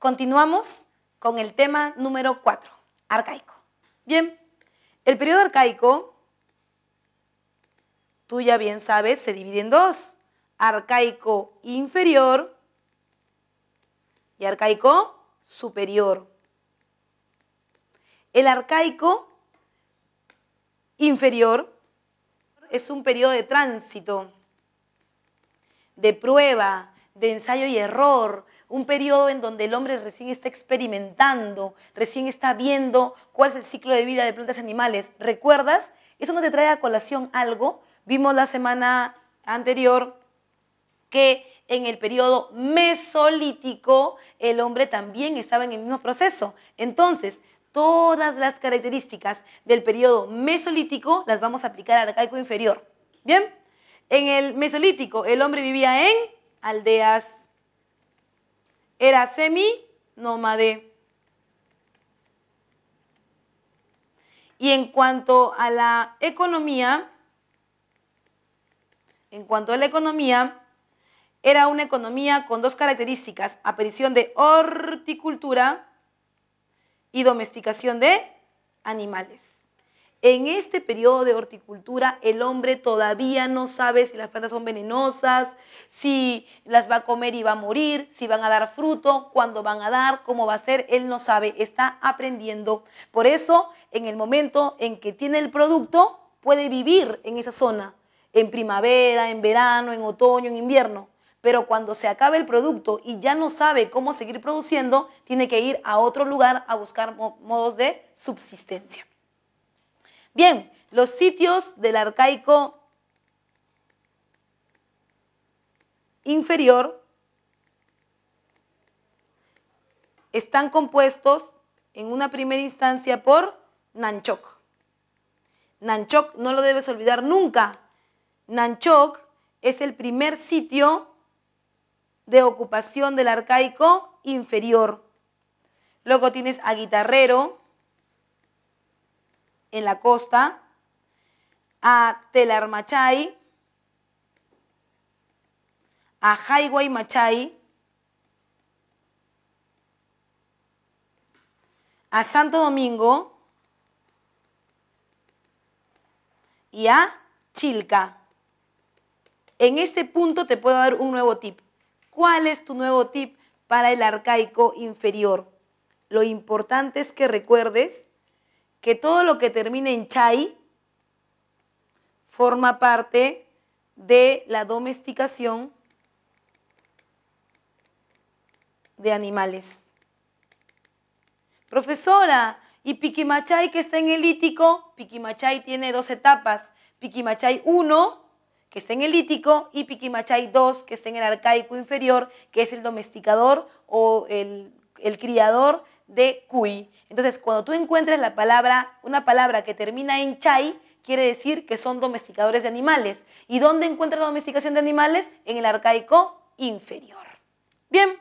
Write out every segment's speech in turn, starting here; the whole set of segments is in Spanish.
Continuamos con el tema número 4, arcaico. Bien, el periodo arcaico, tú ya bien sabes, se divide en dos. Arcaico inferior y arcaico superior. El arcaico inferior es un periodo de tránsito, de prueba, de ensayo y error, un periodo en donde el hombre recién está experimentando, recién está viendo cuál es el ciclo de vida de plantas y animales. ¿Recuerdas? Eso no te trae a colación algo. Vimos la semana anterior que en el periodo mesolítico el hombre también estaba en el mismo proceso. Entonces, todas las características del periodo mesolítico las vamos a aplicar al arcaico inferior. ¿Bien? En el mesolítico el hombre vivía en aldeas, era semi-nómade. Y en cuanto a la economía, en cuanto a la economía, era una economía con dos características, aparición de horticultura y domesticación de animales. En este periodo de horticultura, el hombre todavía no sabe si las plantas son venenosas, si las va a comer y va a morir, si van a dar fruto, cuándo van a dar, cómo va a ser. Él no sabe, está aprendiendo. Por eso, en el momento en que tiene el producto, puede vivir en esa zona, en primavera, en verano, en otoño, en invierno. Pero cuando se acabe el producto y ya no sabe cómo seguir produciendo, tiene que ir a otro lugar a buscar modos de subsistencia. Bien, los sitios del arcaico inferior están compuestos en una primera instancia por Nanchok. Nanchok no lo debes olvidar nunca. Nanchok es el primer sitio de ocupación del arcaico inferior. Luego tienes a Guitarrero, en la costa, a Telarmachay, a Machai, a Santo Domingo y a Chilca. En este punto te puedo dar un nuevo tip. ¿Cuál es tu nuevo tip para el arcaico inferior? Lo importante es que recuerdes que todo lo que termina en chai forma parte de la domesticación de animales. Profesora, ¿y Piquimachay que está en el Lítico? Piquimachay tiene dos etapas. Piquimachay 1, que está en el Lítico, y Piquimachay 2, que está en el Arcaico Inferior, que es el domesticador o el criador de cui. Entonces, cuando tú encuentres la palabra, una palabra que termina en chai, quiere decir que son domesticadores de animales. ¿Y dónde encuentra la domesticación de animales? En el arcaico inferior. Bien,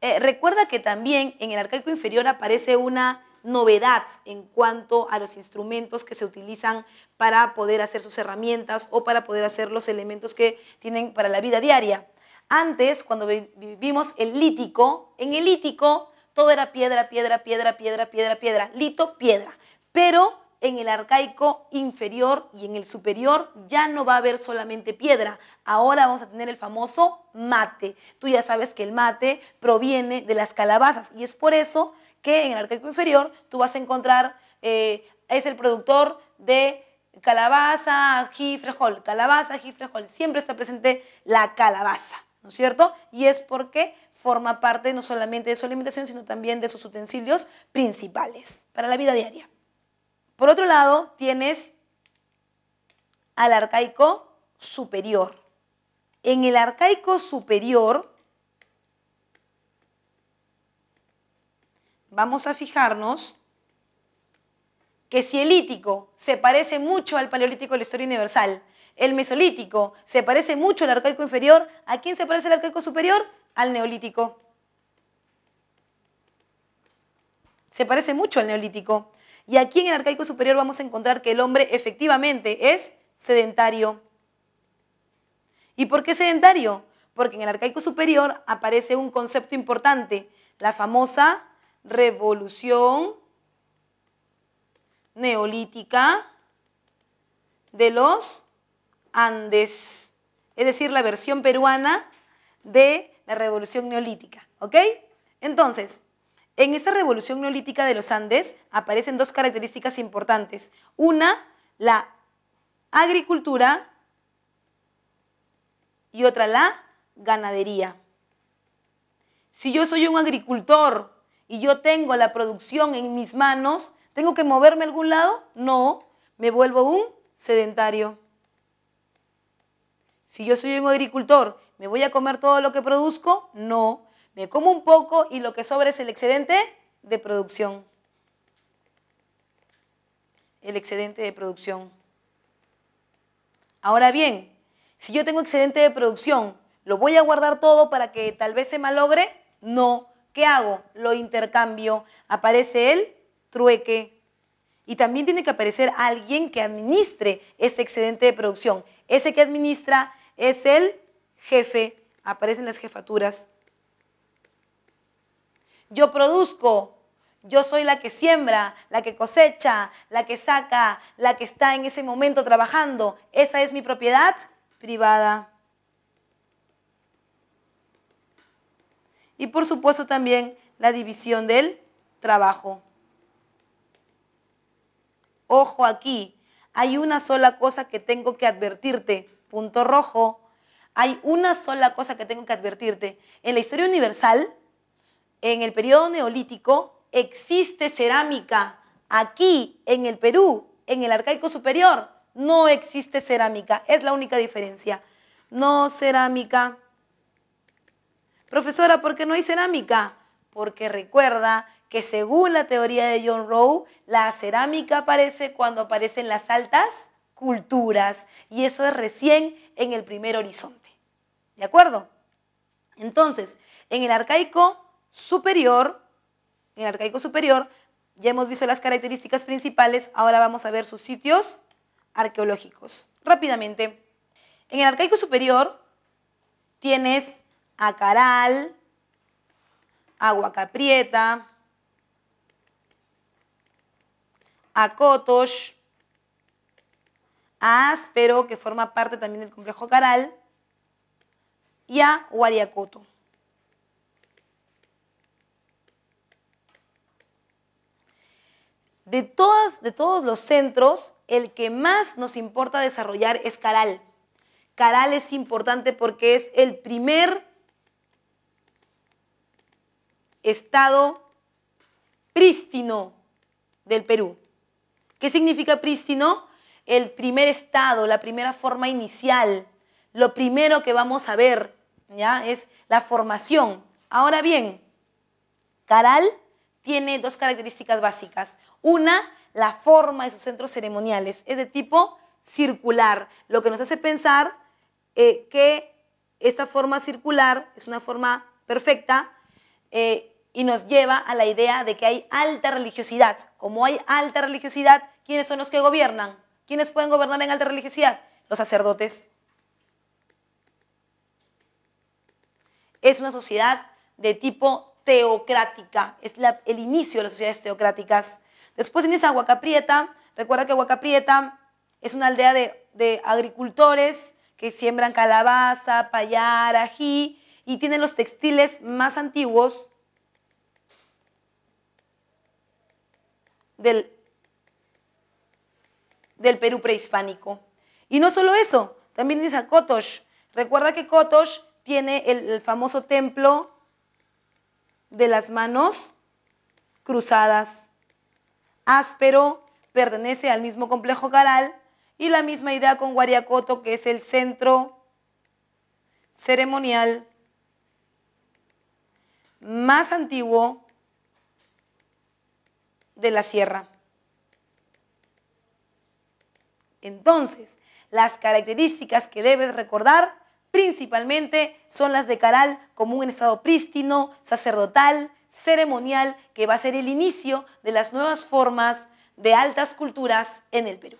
eh, recuerda que también en el arcaico inferior aparece una novedad en cuanto a los instrumentos que se utilizan para poder hacer sus herramientas o para poder hacer los elementos que tienen para la vida diaria. Antes, cuando vivimos el lítico, en el lítico todo era piedra, piedra, piedra, piedra, piedra, piedra, lito, piedra. Pero en el arcaico inferior y en el superior ya no va a haber solamente piedra. Ahora vamos a tener el famoso mate. Tú ya sabes que el mate proviene de las calabazas y es por eso que en el arcaico inferior tú vas a encontrar, eh, es el productor de calabaza, ají, frijol, calabaza, ají, frijol. Siempre está presente la calabaza, ¿no es cierto? Y es porque forma parte no solamente de su alimentación, sino también de sus utensilios principales para la vida diaria. Por otro lado, tienes al arcaico superior. En el arcaico superior vamos a fijarnos que si el lítico se parece mucho al paleolítico de la historia universal, el mesolítico se parece mucho al arcaico inferior, ¿a quién se parece el arcaico superior? al neolítico. Se parece mucho al neolítico. Y aquí en el arcaico superior vamos a encontrar que el hombre efectivamente es sedentario. ¿Y por qué sedentario? Porque en el arcaico superior aparece un concepto importante, la famosa revolución neolítica de los Andes, es decir, la versión peruana de la revolución neolítica, ¿ok? Entonces, en esa revolución neolítica de los Andes aparecen dos características importantes. Una, la agricultura y otra, la ganadería. Si yo soy un agricultor y yo tengo la producción en mis manos, ¿tengo que moverme algún lado? No, me vuelvo un sedentario. Si yo soy un agricultor ¿Me voy a comer todo lo que produzco? No. Me como un poco y lo que sobra es el excedente de producción. El excedente de producción. Ahora bien, si yo tengo excedente de producción, ¿lo voy a guardar todo para que tal vez se malogre? No. ¿Qué hago? Lo intercambio. Aparece el trueque. Y también tiene que aparecer alguien que administre ese excedente de producción. Ese que administra es el jefe, aparecen las jefaturas. Yo produzco, yo soy la que siembra, la que cosecha, la que saca, la que está en ese momento trabajando. Esa es mi propiedad privada. Y por supuesto también la división del trabajo. Ojo aquí, hay una sola cosa que tengo que advertirte, punto rojo, hay una sola cosa que tengo que advertirte. En la historia universal, en el periodo neolítico, existe cerámica. Aquí, en el Perú, en el arcaico superior, no existe cerámica. Es la única diferencia. No cerámica. Profesora, ¿por qué no hay cerámica? Porque recuerda que según la teoría de John Rowe, la cerámica aparece cuando aparecen las altas culturas y eso es recién en el primer horizonte. ¿De acuerdo? Entonces, en el arcaico superior, en el arcaico superior, ya hemos visto las características principales, ahora vamos a ver sus sitios arqueológicos. Rápidamente, en el arcaico superior tienes a Caral, Aguacaprieta, a Cotosh, a Áspero, que forma parte también del complejo Caral, y a De, todas, de todos los centros, el que más nos importa desarrollar es Caral. Caral es importante porque es el primer estado prístino del Perú. ¿Qué significa prístino? El primer estado, la primera forma inicial, lo primero que vamos a ver, es la formación. Ahora bien, Caral tiene dos características básicas. Una, la forma de sus centros ceremoniales. Es de tipo circular, lo que nos hace pensar eh, que esta forma circular es una forma perfecta eh, y nos lleva a la idea de que hay alta religiosidad. Como hay alta religiosidad, ¿quiénes son los que gobiernan? ¿Quiénes pueden gobernar en alta religiosidad? Los sacerdotes. es una sociedad de tipo teocrática. Es el inicio de las sociedades teocráticas. Después tienes a Huacaprieta. Recuerda que Huacaprieta es una aldea de, agricultores que siembran calabaza, payar, ají y tienen los textiles más antiguos del, del Perú prehispánico. Y no solo eso, también tienes a Cotosh. Recuerda que Kotosh tiene el, famoso templo de las manos cruzadas. Áspero pertenece al mismo complejo caral y la misma idea con Guariacoto, que es el centro ceremonial más antiguo de la sierra. Entonces, las características que debes recordar principalmente son las de Caral como un estado prístino, sacerdotal, ceremonial, que va a ser el inicio de las nuevas formas de altas culturas en el Perú.